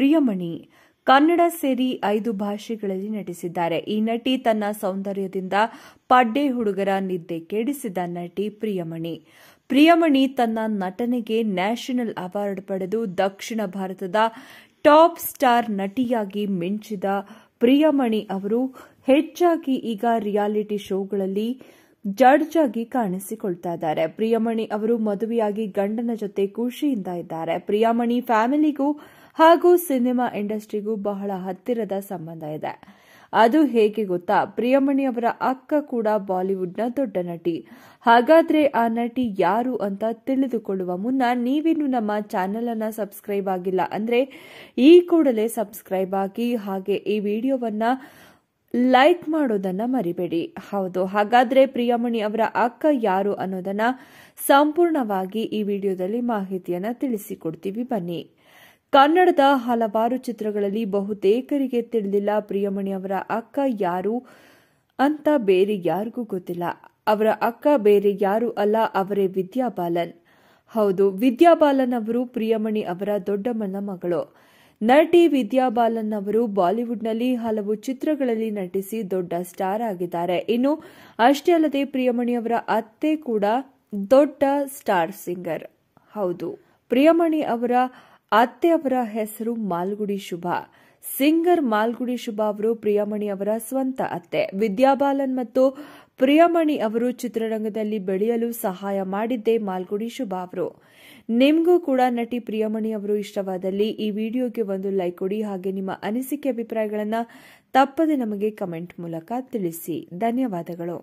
ಪ್ರಿಯಮಣಿ ಕನ್ನಡ ಸೇರಿ ಐದು ಭಾಷೆಗಳಲ್ಲಿ ನಟಿಸಿದ್ದಾರೆ ಈ ನಟಿ ತನ್ನ ಸೌಂದರ್ಯದಿಂದ ಪಡ್ಡೆ ಹುಡುಗರ ನಿದ್ದೆ ಕೆಡಿಸಿದ ನಟಿ ಪ್ರಿಯಮಣಿ ಪ್ರಿಯಮಣಿ ತನ್ನ ನಟನೆಗೆ ನ್ಯಾಷನಲ್ ಅವಾರ್ಡ್ ಪಡೆದು ದಕ್ಷಿಣ ಭಾರತದ ಟಾಪ್ ಸ್ಟಾರ್ ನಟಿಯಾಗಿ ಮಿಂಚಿದ ಪ್ರಿಯಮಣಿ ಅವರು ಹೆಚ್ಚಾಗಿ ಈಗ ರಿಯಾಲಿಟಿ ಶೋಗಳಲ್ಲಿ ಜಡ್ಜ್ ಆಗಿ ಕಾಣಿಸಿಕೊಳ್ತಾ ಇದ್ದಾರೆ ಪ್ರಿಯಮಣಿ ಅವರು ಮದುವೆಯಾಗಿ ಗಂಡನ ಜೊತೆ ಖುಷಿಯಿಂದ ಇದ್ದಾರೆ ಪ್ರಿಯಮಣಿ ಫ್ಯಾಮಿಲಿಗೂ ಹಾಗೂ ಸಿನಿಮಾ ಇಂಡಸ್ಟ್ರಿಗೂ ಬಹಳ ಹತ್ತಿರದ ಸಂಬಂಧ ಇದೆ ಅದು ಹೇಗೆ ಗೊತ್ತಾ ಪ್ರಿಯಮಣಿ ಅವರ ಅಕ್ಕ ಕೂಡ ಬಾಲಿವುಡ್ನ ದೊಡ್ಡ ನಟಿ ಹಾಗಾದ್ರೆ ಆ ನಟಿ ಯಾರು ಅಂತ ತಿಳಿದುಕೊಳ್ಳುವ ಮುನ್ನ ನೀವಿನ್ನು ನಮ್ಮ ಚಾನೆಲ್ ಅನ್ನ ಸಬ್ಸ್ಕ್ರೈಬ್ ಆಗಿಲ್ಲ ಅಂದ್ರೆ ಈ ಕೂಡಲೇ ಸಬ್ಸ್ಕ್ರೈಬ್ ಆಗಿ ಹಾಗೆ ಈ ವಿಡಿಯೋವನ್ನ ಲೈಕ್ ಮಾಡೋದನ್ನ ಮರಿಬೇಡಿ ಹೌದು ಹಾಗಾದ್ರೆ ಪ್ರಿಯಮಣಿ ಅವರ ಅಕ್ಕ ಯಾರು ಅನ್ನೋದನ್ನ ಸಂಪೂರ್ಣವಾಗಿ ಈ ವಿಡಿಯೋದಲ್ಲಿ ಮಾಹಿತಿಯನ್ನ ತಿಳಿಸಿಕೊಡ್ತೀವಿ ಬನ್ನಿ ಕನ್ನಡದ ಹಲವಾರು ಚಿತ್ರಗಳಲ್ಲಿ ಬಹುತೇಕರಿಗೆ ತಿಳಿದಿಲ್ಲ ಪ್ರಿಯಮಣಿ ಅವರ ಅಕ್ಕ ಯಾರು ಅಂತ ಬೇರೆ ಯಾರಿಗೂ ಗೊತ್ತಿಲ್ಲ ಅವರ ಅಕ್ಕ ಬೇರೆ ಯಾರು ಅಲ್ಲ ಅವರೇ ವಿದ್ಯಾ ಬಾಲನ್ ಹೌದು ವಿದ್ಯಾ ಅವರು ಪ್ರಿಯಮಣಿ ಅವರ ದೊಡ್ಡಮ್ಮನ ಮಗಳು ನಟಿ ವಿದ್ಯಾ ಬಾಲನ್ ಅವರು ಬಾಲಿವುಡ್ನಲ್ಲಿ ಹಲವು ಚಿತ್ರಗಳಲ್ಲಿ ನಟಿಸಿ ದೊಡ್ಡ ಸ್ಟಾರ್ ಆಗಿದ್ದಾರೆ ಇನ್ನು ಅಷ್ಟೇ ಅಲ್ಲದೆ ಪ್ರಿಯಮಣಿ ಅವರ ಅತ್ತೆ ಕೂಡ ದೊಡ್ಡ ಸ್ಟಾರ್ ಸಿಂಗರ್ ಹೌದು ಪ್ರಿಯಮಣಿ ಅವರ ಅತ್ತೆ ಅವರ ಹೆಸರು ಮಾಲ್ಗುಡಿ ಶುಭಾ ಸಿಂಗರ್ ಮಾಲ್ಗುಡಿ ಶುಭಾ ಅವರು ಪ್ರಿಯಮಣಿ ಅವರ ಸ್ವಂತ ಅತ್ತೆ ವಿದ್ಯಾಬಾಲನ್ ಮತ್ತು ಪ್ರಿಯಮಣಿ ಅವರು ಚಿತ್ರರಂಗದಲ್ಲಿ ಬೆಳೆಯಲು ಸಹಾಯ ಮಾಡಿದ್ದೇ ಮಾಲ್ಗುಡಿ ಶುಭಾ ಅವರು ನಿಮಗೂ ಕೂಡ ನಟಿ ಪ್ರಿಯಮಣಿ ಅವರು ಇಷ್ಟವಾದಲ್ಲಿ ಈ ವಿಡಿಯೋಗೆ ಒಂದು ಲೈಕ್ ಕೊಡಿ ಹಾಗೆ ನಿಮ್ಮ ಅನಿಸಿಕೆ ಅಭಿಪ್ರಾಯಗಳನ್ನು ತಪ್ಪದೆ ನಮಗೆ ಕಮೆಂಟ್ ಮೂಲಕ ತಿಳಿಸಿ ಧನ್ಯವಾದಗಳು